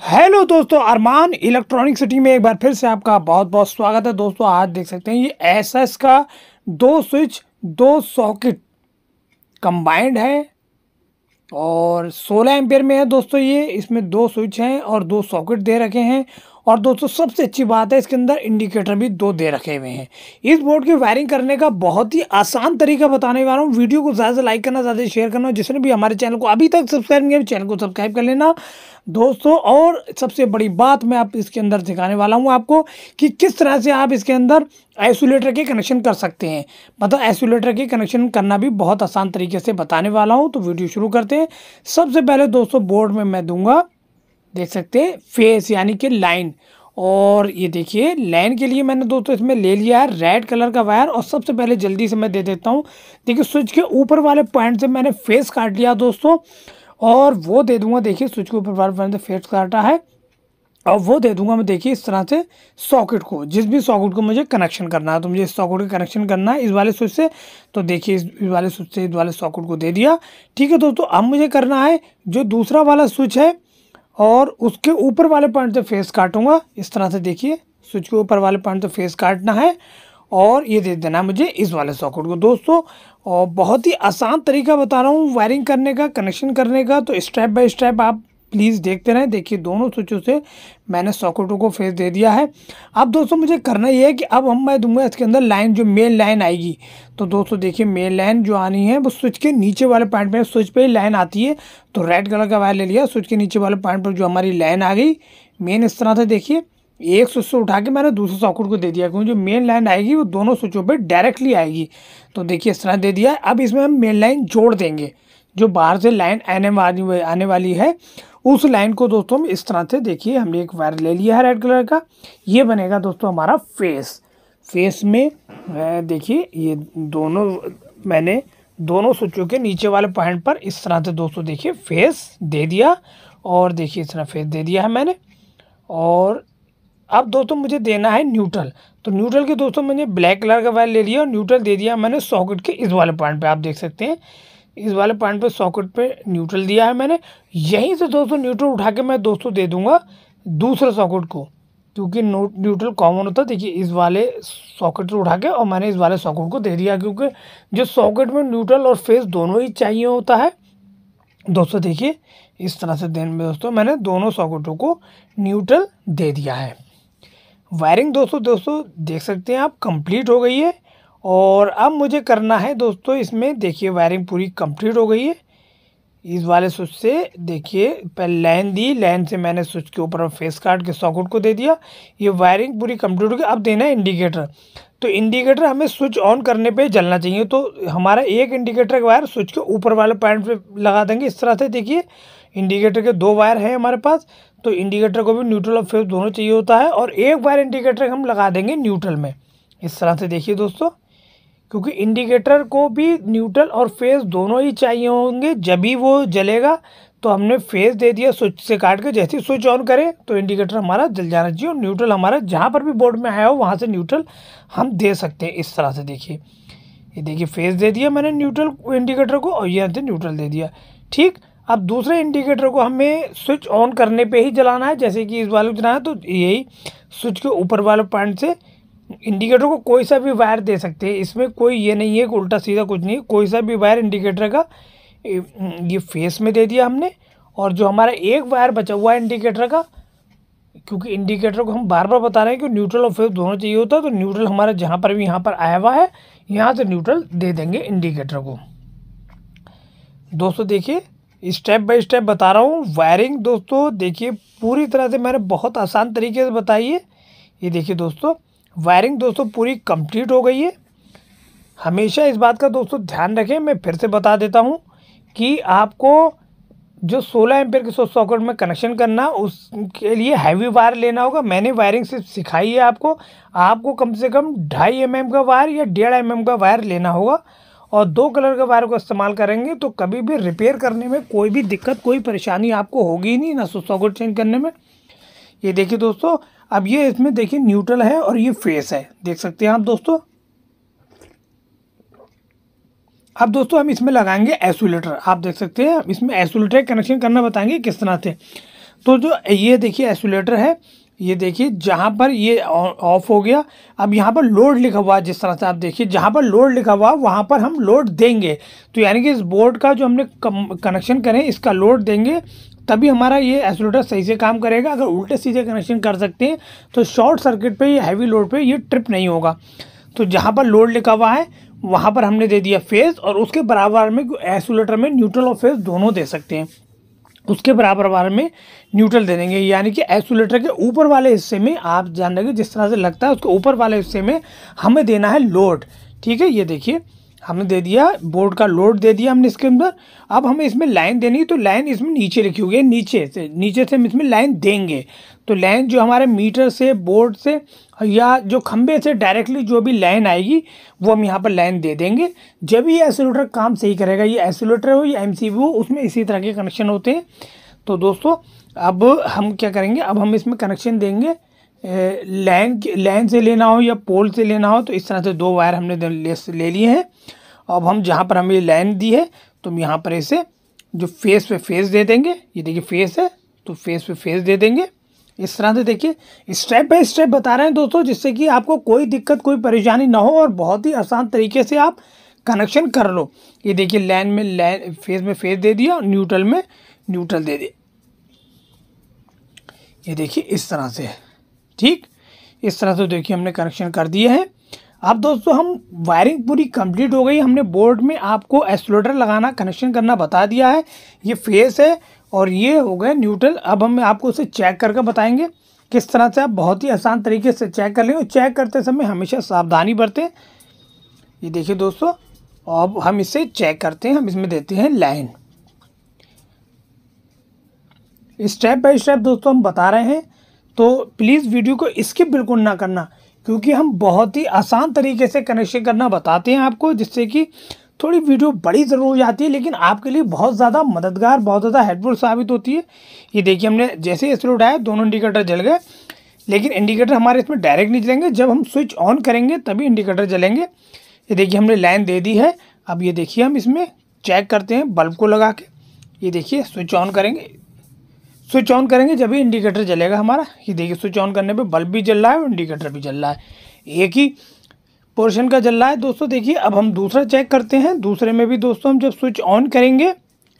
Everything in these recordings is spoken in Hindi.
हेलो दोस्तों अरमान इलेक्ट्रॉनिक सिटी में एक बार फिर से आपका बहुत बहुत स्वागत है दोस्तों आज देख सकते हैं ये एसएस का दो स्विच दो सॉकेट कंबाइंड है और 16 एम्पेयर में है दोस्तों ये इसमें दो स्विच हैं और दो सॉकेट दे रखे हैं और दोस्तों सबसे अच्छी बात है इसके अंदर इंडिकेटर भी दो दे रखे हुए हैं इस बोर्ड की वायरिंग करने का बहुत ही आसान तरीका बताने वाला हूँ वीडियो को ज़्यादा से लाइक करना ज़्यादा शेयर करना जिसने भी हमारे चैनल को अभी तक सब्सक्राइब नहीं किया चैनल को सब्सक्राइब कर लेना दोस्तों और सबसे बड़ी बात मैं आप इसके अंदर सिखाने वाला हूँ आपको कि किस तरह से आप इसके अंदर आइसोलेटर के कनेक्शन कर सकते हैं मतलब आइसोलेटर के कनेक्शन करना भी बहुत आसान तरीके से बताने वाला हूँ तो वीडियो शुरू करते हैं सबसे पहले दोस्तों बोर्ड में मैं दूंगा देख सकते हैं फेस यानी कि लाइन और ये देखिए लाइन के लिए मैंने दोस्तों इसमें ले लिया है रेड कलर का वायर और सबसे पहले जल्दी से मैं दे देता हूँ देखिए स्विच के ऊपर वाले पॉइंट से मैंने फेस काट लिया दोस्तों और वो दे दूंगा देखिए स्विच के ऊपर वाले पॉइंट से फेस काटा है और वो दे दूंगा मैं देखिए इस तरह से सॉकेट को जिस भी सॉकेट को मुझे कनेक्शन करना है तो मुझे इस सॉकेट का कनेक्शन करना है इस वाले स्विच से तो देखिए इस वाले स्विच से इस वाले सॉकेट को दे दिया ठीक है दोस्तों अब मुझे करना है जो दूसरा वाला स्विच है और उसके ऊपर वाले पॉइंट से फेस काटूंगा इस तरह से देखिए स्विच के ऊपर वाले पॉइंट से फेस काटना है और ये दे देना मुझे इस वाले सॉकेट को दोस्तों और बहुत ही आसान तरीका बता रहा हूँ वायरिंग करने का कनेक्शन करने का तो स्टेप बाय स्टेप आप प्लीज़ देखते रहें देखिए दोनों स्विचों से मैंने सॉकेटों को फेस दे दिया है अब दोस्तों मुझे करना ये है कि अब हम मैं दूंगा इसके अंदर लाइन जो मेन लाइन आएगी तो दोस्तों देखिए मेन लाइन जो आनी है वो स्विच के नीचे वाले पॉइंट पर स्विच पे ही लाइन आती है तो रेड कलर का वायर ले लिया स्विच के नीचे वाले पॉइंट पर जो हमारी लाइन आ गई मेन इस तरह से देखिए एक स्विच से उठा के मैंने दूसरे सॉकेट को दे दिया क्योंकि जो मेन लाइन आएगी वो दोनों स्विचों पर डायरेक्टली आएगी तो देखिए इस तरह दे दिया अब इसमें हम मेन लाइन जोड़ देंगे जो बाहर से लाइन आने वाली आने वाली है उस लाइन को दोस्तों हम इस तरह से देखिए हमने एक वायर ले लिया है रेड कलर का ये बनेगा दोस्तों हमारा फेस फेस में देखिए ये दोनों मैंने दोनों सूचों के नीचे वाले पॉइंट पर इस तरह से दोस्तों देखिए फेस दे दिया और देखिए इस तरह फेस दे दिया है मैंने और अब दोस्तों मुझे देना है न्यूट्रल तो न्यूट्रल के दोस्तों मैंने ब्लैक कलर का वायर ले लिया और न्यूट्रल दे दिया मैंने सॉकेट के इस वाले पॉइंट पे आप देख सकते हैं इस वाले पॉइंट पे सॉकेट पे न्यूट्रल दिया है मैंने यहीं से दोस्तों न्यूट्रल उठा के मैं दोस्तों दे दूंगा दूसरे सॉकेट को क्योंकि न्यूट्रल कॉमन होता है देखिए इस वाले सॉकेट से उठा के और मैंने इस वाले सॉकेट को दे दिया क्योंकि जो सॉकेट में न्यूट्रल और फेस दोनों ही चाहिए होता है दोस्तों देखिए इस तरह से देन में दोस्तों मैंने दोनों सॉकेटों को न्यूट्रल दे दिया है वायरिंग दोस्तों दोस्तों देख सकते हैं आप कंप्लीट हो गई है और अब मुझे करना है दोस्तों इसमें देखिए वायरिंग पूरी कंप्लीट हो गई है इस वाले स्विच से देखिए पहले लाइन दी लाइन से मैंने स्विच के ऊपर फेस काट के सॉकेट को दे दिया ये वायरिंग पूरी कंप्लीट हो गई अब देना है इंडिकेटर तो इंडिकेटर हमें स्विच ऑन करने पे जलना चाहिए तो हमारा एक इंडिकेटर का वायर स्विच के ऊपर वाले पॉइंट पे लगा देंगे इस तरह से देखिए इंडिकेटर के दो वायर हैं हमारे पास तो इंडिकेटर को भी न्यूट्रल और फेस दोनों चाहिए होता है और एक वायर इंडिकेटर हम लगा देंगे न्यूट्रल में इस तरह से देखिए दोस्तों क्योंकि इंडिकेटर को भी न्यूट्रल और फेज दोनों ही चाहिए होंगे जब ही वो जलेगा तो हमने फेज दे दिया स्विच से काट के जैसे ही स्विच ऑन करें तो इंडिकेटर हमारा जल जाना चाहिए और न्यूट्रल हमारा जहाँ पर भी बोर्ड में आया हो वहाँ से न्यूट्रल हम दे सकते हैं इस तरह से देखिए ये देखिए फेज दे दिया मैंने न्यूट्रल इंडिकेटर को और यहाँ से न्यूट्रल दे दिया ठीक अब दूसरे इंडिकेटर को हमें स्विच ऑन करने पर ही जलाना है जैसे कि इस वाले जलाना है तो यही स्विच के ऊपर वाले पॉइंट से इंडिकेटर को कोई सा भी वायर दे सकते हैं इसमें कोई ये नहीं है कि उल्टा सीधा कुछ नहीं है कोई सा भी वायर इंडिकेटर का ये फेस में दे दिया हमने और जो हमारा एक वायर बचा हुआ है इंडिकेटर का क्योंकि इंडिकेटर को हम बार बार बता रहे हैं कि न्यूट्रल और फेस दोनों चाहिए होता है तो न्यूट्रल हमारा जहाँ पर भी यहाँ पर आया हुआ है यहाँ से न्यूट्रल दे देंगे इंडिकेटर को दोस्तों देखिए स्टेप बाय स्टेप बता रहा हूँ वायरिंग दोस्तों देखिए पूरी तरह से मैंने बहुत आसान तरीके से बताई है ये देखिए दोस्तों वायरिंग दोस्तों पूरी कंप्लीट हो गई है हमेशा इस बात का दोस्तों ध्यान रखें मैं फिर से बता देता हूँ कि आपको जो 16 एम्पेयर के सो सॉकेट में कनेक्शन करना उसके लिए हैवी वायर लेना होगा मैंने वायरिंग सिर्फ सिखाई है आपको आपको कम से कम ढाई एम mm का वायर या डेढ़ एम mm का वायर लेना होगा और दो कलर के वायर को इस्तेमाल करेंगे तो कभी भी रिपेयर करने में कोई भी दिक्कत कोई परेशानी आपको होगी नहीं ना सॉकेट चेंज करने में ये देखिए दोस्तों अब ये इसमें देखिए न्यूट्रल है और ये फेस है देख सकते हैं आप दोस्तों अब दोस्तों हम इसमें लगाएंगे एसोलेटर आप देख सकते हैं इसमें एसोलेटर कनेक्शन करना बताएंगे किस तरह से तो जो ये देखिए एसोलेटर है ये देखिए जहाँ पर ये ऑफ हो गया अब यहाँ पर लोड लिखा हुआ है जिस तरह से आप देखिए जहाँ पर लोड लिखा हुआ वहाँ पर हम लोड देंगे तो यानी कि इस बोर्ड का जो हमने कनेक्शन करें इसका लोड देंगे तभी हमारा ये एसोलेटर सही से काम करेगा अगर उल्टे सीधे कनेक्शन कर सकते हैं तो शॉर्ट सर्किट पे या हैवी लोड पे ये ट्रिप नहीं होगा तो जहाँ पर लोड लिखा हुआ है वहाँ पर हमने दे दिया फेज़ और उसके बराबर में एसोलेटर में न्यूट्रल और फेज़ दोनों दे सकते हैं उसके बराबर बार में न्यूट्रल दे देंगे यानी कि एसोलेटर के ऊपर वाले हिस्से में आप जान लेंगे जिस तरह से लगता है उसके ऊपर वाले हिस्से में हमें देना है लोड ठीक है ये देखिए हमने दे दिया बोर्ड का लोड दे दिया हमने इसके अंदर अब हमें इसमें लाइन देनी है तो लाइन इसमें नीचे लिखी हुई है नीचे से नीचे से हम इसमें लाइन देंगे तो लाइन जो हमारे मीटर से बोर्ड से या जो खंबे से डायरेक्टली जो भी लाइन आएगी वो हम यहाँ पर लाइन दे देंगे जब ये एसोलेटर काम सही करेगा ये एसोलेटर हो या एम हो उसमें इसी तरह के कनेक्शन होते हैं तो दोस्तों अब हम क्या करेंगे अब हम इसमें कनेक्शन देंगे लाइन लाइन से लेना हो या पोल से लेना हो तो इस तरह से दो वायर हमने ले लिए हैं अब हम जहाँ पर हमें लाइन दी है तो हम यहाँ पर इसे जो फेस पे फेस दे देंगे ये देखिए फेस है तो फेस पे फेस दे देंगे इस तरह से देखिए स्टेप बाय स्टेप बता रहे हैं दोस्तों जिससे कि आपको कोई दिक्कत कोई परेशानी ना हो और बहुत ही आसान तरीके से आप कनेक्शन कर लो ये देखिए लाइन में लाइन फेस में फेस दे दिया और न्यूट्रल में न्यूट्रल दे दिया ये देखिए इस तरह से है ठीक इस तरह से देखिए हमने कनेक्शन कर दिए हैं अब दोस्तों हम वायरिंग पूरी कंप्लीट हो गई हमने बोर्ड में आपको एक्सलोटर लगाना कनेक्शन करना बता दिया है ये फेस है और ये हो गया न्यूट्रल अब हम आपको उसे चेक करके बताएंगे किस तरह से आप बहुत ही आसान तरीके से चेक कर लेंगे और चेक करते समय हमेशा सावधानी बरतें ये देखिए दोस्तों अब हम इसे चेक करते हैं हम इसमें देते हैं लाइन स्टेप बाई स्टेप दोस्तों हम बता रहे हैं तो प्लीज़ वीडियो को स्किप बिल्कुल ना करना क्योंकि हम बहुत ही आसान तरीके से कनेक्शन करना बताते हैं आपको जिससे कि थोड़ी वीडियो बड़ी ज़रूर हो जाती है लेकिन आपके लिए बहुत ज़्यादा मददगार बहुत ज़्यादा हेल्पफुल साबित होती है ये देखिए हमने जैसे ही स्लो उठाया दोनों इंडिकेटर जल गए लेकिन इंडिकेटर हमारे इसमें डायरेक्ट नहीं जलेंगे जब हम स्विच ऑन करेंगे तभी इंडिकेटर जलेंगे ये देखिए हमने लाइन दे दी है अब ये देखिए हम इसमें चेक करते हैं बल्ब को लगा के ये देखिए स्विच ऑन करेंगे स्विच ऑन करेंगे जब भी इंडिकेटर जलेगा हमारा ये देखिए स्विच ऑन करने पे बल्ब भी जल रहा है और इंडिकेटर भी जल रहा है एक ही पोर्शन का जल रहा है दोस्तों देखिए अब हम दूसरा चेक करते हैं दूसरे में भी दोस्तों हम जब स्विच ऑन करेंगे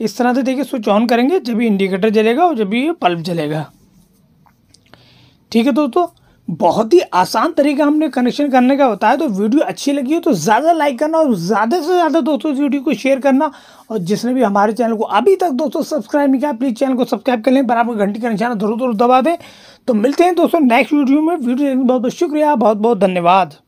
इस तरह से देखिए स्विच ऑन करेंगे जब भी इंडिकेटर जलेगा और जब भी ये बल्ब जलेगा ठीक है दोस्तों बहुत ही आसान तरीका हमने कनेक्शन करने का बताया तो वीडियो अच्छी लगी हो तो ज़्यादा लाइक करना और ज़्यादा से ज़्यादा दोस्तों इस वीडियो को शेयर करना और जिसने भी हमारे चैनल को अभी तक दोस्तों सब्सक्राइब नहीं किया प्लीज़ चैनल को सब्सक्राइब कर लें बराबर घंटी का निशाना जरूर जरूर दबा दें तो मिलते हैं दोस्तों नेक्स्ट वीडियो में वीडियो देखने बहुत बहुत शुक्रिया बहुत बहुत धन्यवाद